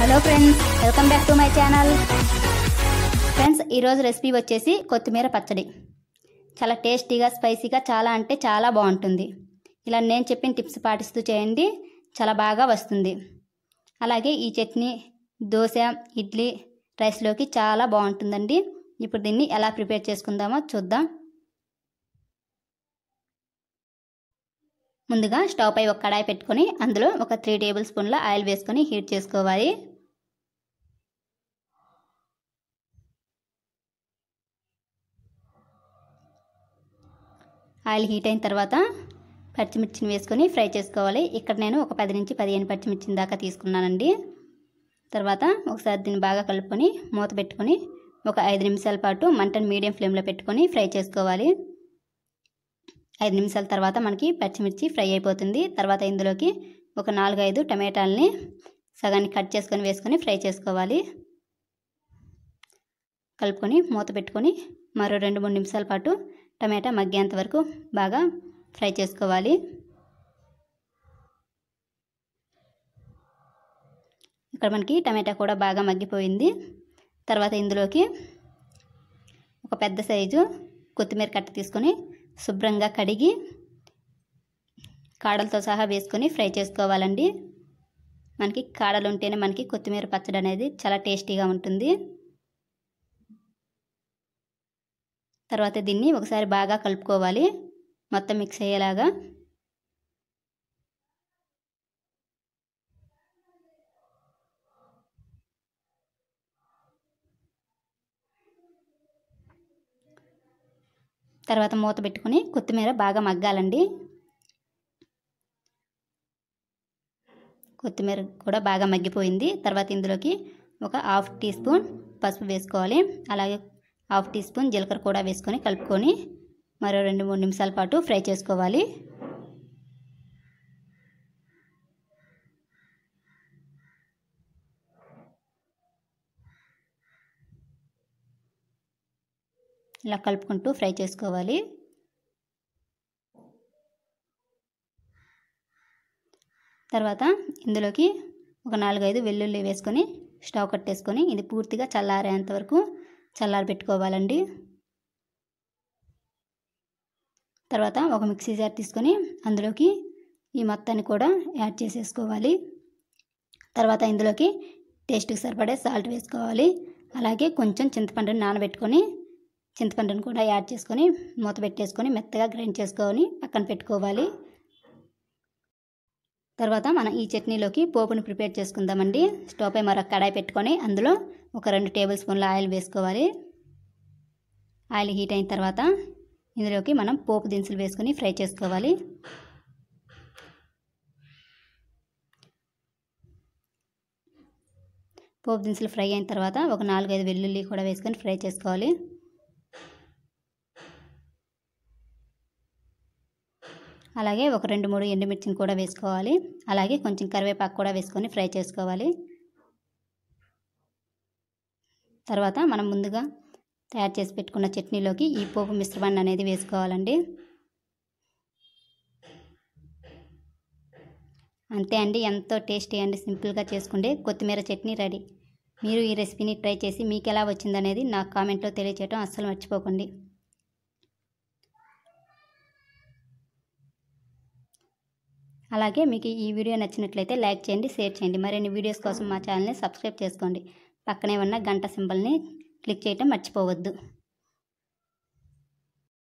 hello friends welcome back to my channel friends ఈరోజు recipe వచ్చేసి కొత్తిమీర పచ్చడి చాలా టేస్టీగా స్పైసీగా చాలా అంటే చాలా బాగుంటుంది ఇలా నేను చెప్పిన టిప్స్ పాటిస్తూ చేయండి చాలా బాగా వస్తుంది అలాగే ఈ చట్నీ దోశ ఇడ్లీ రైస్లోకి చాలా బాగుంటుందండి ఇప్పుడు దీన్ని ఎలా ప్రిపేర్ చేసుకుందామో చూద్దాం ముందుగా స్టవ్ పై ఒక కడాయి పెట్టుకొని అందులో ఒక త్రీ టేబుల్ స్పూన్ల ఆయిల్ వేసుకొని హీట్ చేసుకోవాలి ఆయిల్ హీట్ అయిన తర్వాత పచ్చిమిర్చిని వేసుకొని ఫ్రై చేసుకోవాలి ఇక్కడ నేను ఒక పది నుంచి పదిహేను పచ్చిమిర్చిని దాకా తీసుకున్నానండి తర్వాత ఒకసారి దీన్ని బాగా కలుపుకొని మూత పెట్టుకొని ఒక ఐదు నిమిషాల పాటు మంటను మీడియం ఫ్లేమ్లో పెట్టుకొని ఫ్రై చేసుకోవాలి ఐదు నిమిషాల తర్వాత మనకి పచ్చిమిర్చి ఫ్రై అయిపోతుంది తర్వాత ఇందులోకి ఒక నాలుగు ఐదు టమాటాలని సగాన్ని కట్ చేసుకొని వేసుకొని ఫ్రై చేసుకోవాలి కలుపుకొని మూత పెట్టుకొని మరో రెండు మూడు నిమిషాల పాటు టమాటా మగ్గేంత వరకు బాగా ఫ్రై చేసుకోవాలి ఇక్కడ మనకి టమాటా కూడా బాగా మగ్గిపోయింది తర్వాత ఇందులోకి ఒక పెద్ద సైజు కొత్తిమీర కట్ట తీసుకొని శుభ్రంగా కడిగి కాడలతో సహా వేసుకొని ఫ్రై చేసుకోవాలండి మనకి కాడలు ఉంటేనే మనకి కొత్తిమీర పచ్చడి అనేది చాలా టేస్టీగా ఉంటుంది తర్వాత దీన్ని ఒకసారి బాగా కలుపుకోవాలి మొత్తం మిక్స్ అయ్యేలాగా తర్వాత మూత పెట్టుకుని కొత్తిమీర బాగా మగ్గాలండి కొత్తిమీర కూడా బాగా మగ్గిపోయింది తర్వాత ఇందులోకి ఒక హాఫ్ టీ స్పూన్ పసుపు వేసుకోవాలి అలాగే హాఫ్ టీ స్పూన్ జీలకర్ర కూడా వేసుకొని కలుపుకొని మరో రెండు మూడు నిమిషాల పాటు ఫ్రై చేసుకోవాలి ఇలా కలుపుకుంటూ ఫ్రై చేసుకోవాలి తర్వాత ఇందులోకి ఒక నాలుగైదు వెల్లుల్లి వేసుకొని స్టవ్ కట్టేసుకొని ఇది పూర్తిగా చల్లారేంత వరకు చల్లారి పెట్టుకోవాలండి తర్వాత ఒక మిక్సీ జార్ తీసుకొని అందులోకి ఈ మొత్తాన్ని కూడా యాడ్ చేసేసుకోవాలి తర్వాత ఇందులోకి టేస్ట్కి సరిపడే సాల్ట్ వేసుకోవాలి అలాగే కొంచెం చింతపండుని నానబెట్టుకొని చింతపండును కూడా యాడ్ చేసుకొని మూత పెట్టేసుకొని మెత్తగా గ్రైండ్ చేసుకొని పక్కన పెట్టుకోవాలి తర్వాత మనం ఈ చట్నీలోకి పోపుని ప్రిపేర్ చేసుకుందామండి స్టవ్ పై మరొక కడాయి పెట్టుకొని అందులో ఒక రెండు టేబుల్ స్పూన్ల ఆయిల్ వేసుకోవాలి ఆయిల్ హీట్ అయిన తర్వాత ఇందులోకి మనం పోపు దినుసులు వేసుకొని ఫ్రై చేసుకోవాలి పోపు దినుసులు ఫ్రై అయిన తర్వాత ఒక నాలుగైదు వెల్లుల్లి కూడా వేసుకొని ఫ్రై చేసుకోవాలి అలాగే ఒక రెండు మూడు ఎండుమిర్చిని కూడా వేసుకోవాలి అలాగే కొంచెం కరివేపాకు కూడా వేసుకొని ఫ్రై చేసుకోవాలి తర్వాత మనం ముందుగా తయారు చేసి పెట్టుకున్న చట్నీలోకి ఈ పోపు మిశ్రమాన్ని అనేది వేసుకోవాలండి అంతే అండి ఎంతో టేస్టీ అండి సింపుల్గా చేసుకుంటే కొత్తిమీర చట్నీ రెడీ మీరు ఈ రెసిపీని ట్రై చేసి మీకు ఎలా వచ్చిందనేది నా కామెంట్లో తెలియచేయటం అస్సలు మర్చిపోకండి అలాగే మీకు ఈ వీడియో నచ్చినట్లయితే లైక్ చేయండి షేర్ చేయండి మరిన్ని వీడియోస్ కోసం మా ఛానల్ని సబ్స్క్రైబ్ చేసుకోండి పక్కనే ఉన్న గంట సింబల్ని క్లిక్ చేయటం మర్చిపోవద్దు